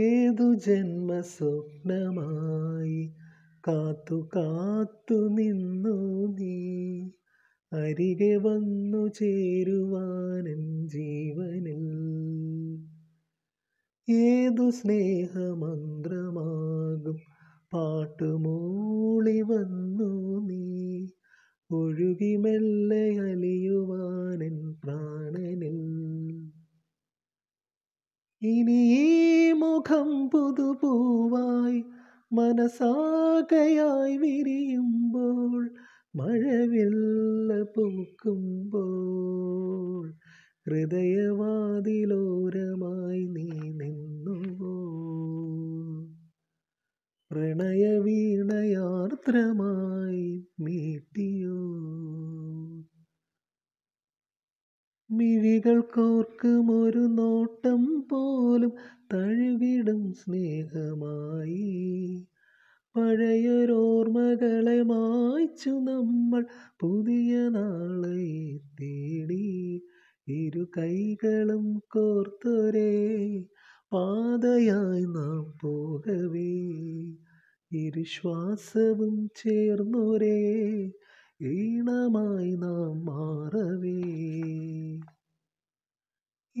ഏതു ജന്മസ്വപ്നമായി കാത്തു കാത്തു നിന്നു നീ അരികെ വന്നു ചേരുവാനൻ ജീവനിൽ ഏതു സ്നേഹമന്ത്രമാകും പാട്ടുമൂളി വന്നു നീ ഒഴുകി മെല്ലെ അലിയുവാനൻ പ്രാണനിൽ ഇനിയേ മുഖം പുതുപൂവായി മനസാകയായി വിരിയുമ്പോൾ മഴവില്ല പൂക്കുമ്പോൾ ഹൃദയവാതിലോരമായി നീ നിന്നു പ്രണയവീണയാർദ്രമായി മീട്ടിയോ ഒരു നോട്ടം പോലും തഴുവിടും സ്നേഹമായി പഴയൊരോർമ്മകളെ മായ്ച്ചു നമ്മൾ പുതിയ നാളെ തേടി ഇരു കൈകളും കോർത്തൊരേ പാതയായി നാം പോകവേ ഇരു ശ്വാസവും ചേർന്നൊരേ ഈണമായി നാം മാറവേ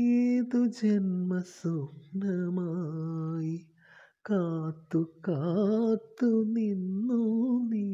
ഏതു ജന്മസ്വപ്നമായി കാത്തു കാത്തു നിന്നു നീ